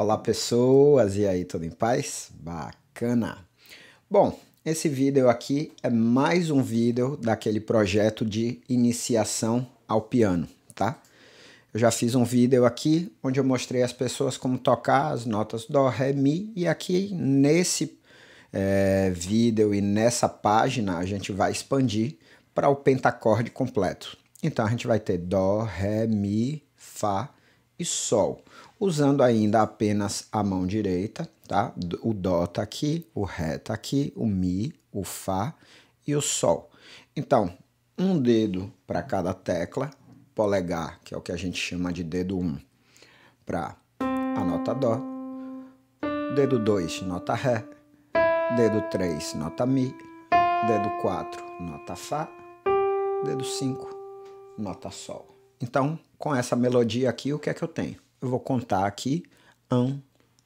Olá pessoas, e aí, tudo em paz? Bacana! Bom, esse vídeo aqui é mais um vídeo daquele projeto de iniciação ao piano, tá? Eu já fiz um vídeo aqui onde eu mostrei as pessoas como tocar as notas Dó, Ré, Mi, e aqui nesse é, vídeo e nessa página a gente vai expandir para o pentacorde completo. Então a gente vai ter Dó, Ré, Mi, Fá e Sol usando ainda apenas a mão direita, tá? O Dó tá aqui, o Ré tá aqui, o Mi, o Fá e o Sol. Então, um dedo para cada tecla, polegar, que é o que a gente chama de dedo 1, um, para a nota Dó, dedo 2, nota Ré, dedo 3, nota Mi, dedo 4, nota Fá, dedo 5, nota Sol. Então, com essa melodia aqui, o que é que eu tenho? eu vou contar aqui. Um,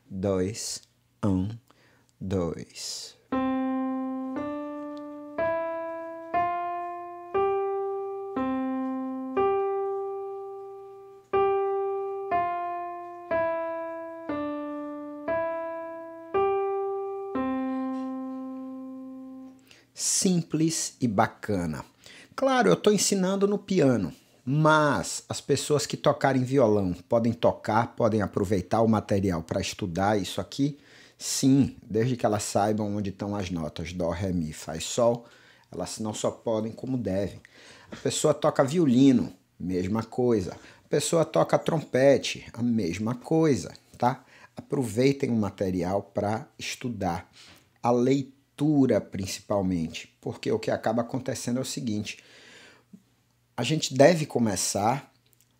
dois, um, dois. Simples e bacana. Claro, eu estou ensinando no piano, mas as pessoas que tocarem violão podem tocar, podem aproveitar o material para estudar isso aqui? Sim, desde que elas saibam onde estão as notas Dó, Ré, Mi, Fá e Sol, elas não só podem como devem. A pessoa toca violino, mesma coisa. A pessoa toca trompete, a mesma coisa, tá? Aproveitem o material para estudar. A leitura, principalmente, porque o que acaba acontecendo é o seguinte a gente deve começar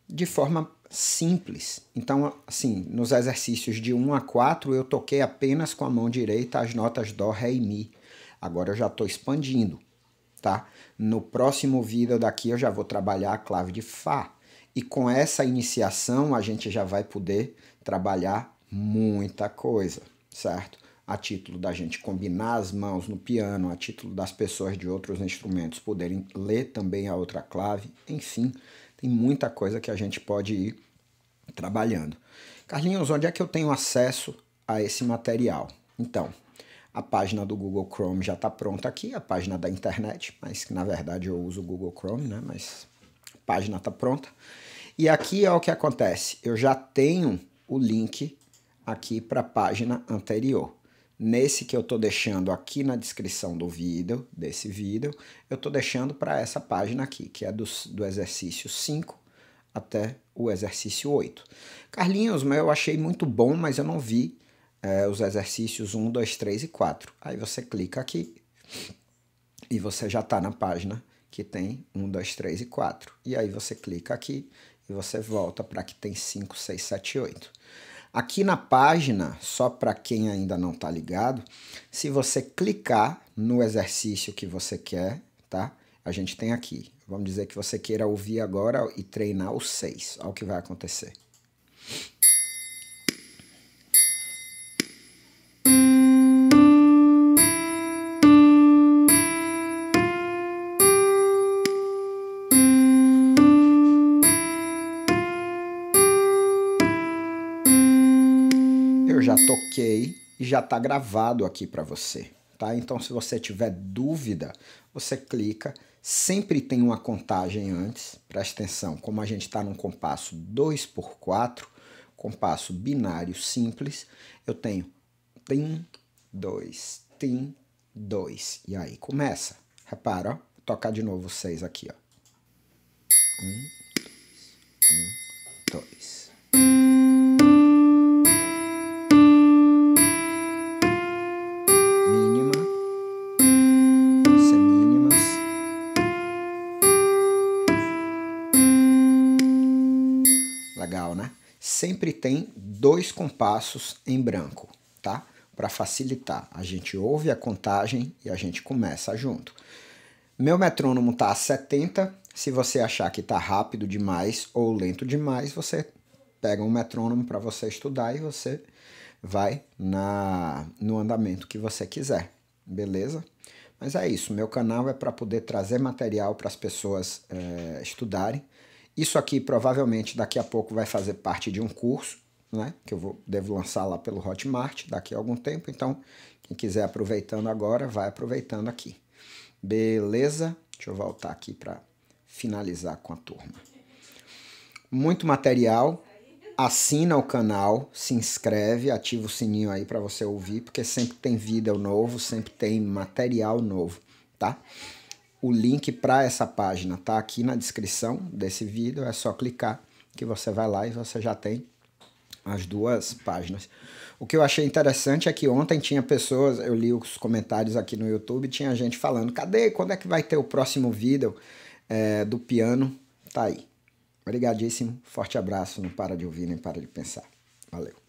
de forma simples. Então, assim, nos exercícios de 1 a 4, eu toquei apenas com a mão direita as notas Dó, Ré e Mi. Agora eu já estou expandindo, tá? No próximo vídeo daqui eu já vou trabalhar a clave de Fá. E com essa iniciação a gente já vai poder trabalhar muita coisa, certo? a título da gente combinar as mãos no piano, a título das pessoas de outros instrumentos poderem ler também a outra clave, enfim, tem muita coisa que a gente pode ir trabalhando. Carlinhos, onde é que eu tenho acesso a esse material? Então, a página do Google Chrome já está pronta aqui, a página da internet, mas na verdade eu uso o Google Chrome, né? Mas a página está pronta. E aqui é o que acontece, eu já tenho o link aqui para a página anterior nesse que eu estou deixando aqui na descrição do vídeo, desse vídeo, eu estou deixando para essa página aqui, que é do, do exercício 5 até o exercício 8. Carlinhos, mas eu achei muito bom, mas eu não vi é, os exercícios 1, 2, 3 e 4. Aí você clica aqui e você já está na página que tem 1, 2, 3 e 4. E aí você clica aqui e você volta para que tem 5, 6, 7 e 8. Aqui na página, só para quem ainda não está ligado, se você clicar no exercício que você quer, tá? A gente tem aqui. Vamos dizer que você queira ouvir agora e treinar os seis. Olha o que vai acontecer. já toquei e já tá gravado aqui para você. Tá? Então, se você tiver dúvida, você clica. Sempre tem uma contagem antes, presta atenção. Como a gente tá num compasso 2 x 4, compasso binário simples, eu tenho tim, 2, tim, 2. E aí começa. Repara, ó, tocar de novo vocês aqui. Ó. 1, um, né? sempre tem dois compassos em branco, tá? Para facilitar, a gente ouve a contagem e a gente começa junto. Meu metrônomo está a 70. Se você achar que está rápido demais ou lento demais, você pega um metrônomo para você estudar e você vai na no andamento que você quiser, beleza? Mas é isso, meu canal é para poder trazer material para as pessoas é, estudarem. Isso aqui provavelmente daqui a pouco vai fazer parte de um curso, né? Que eu vou, devo lançar lá pelo Hotmart daqui a algum tempo. Então, quem quiser aproveitando agora, vai aproveitando aqui. Beleza? Deixa eu voltar aqui para finalizar com a turma. Muito material. Assina o canal, se inscreve, ativa o sininho aí para você ouvir, porque sempre tem vídeo novo, sempre tem material novo, tá? o link para essa página está aqui na descrição desse vídeo, é só clicar que você vai lá e você já tem as duas páginas. O que eu achei interessante é que ontem tinha pessoas, eu li os comentários aqui no YouTube, tinha gente falando, cadê, quando é que vai ter o próximo vídeo é, do piano? Tá aí. Obrigadíssimo, forte abraço, não para de ouvir nem para de pensar. Valeu.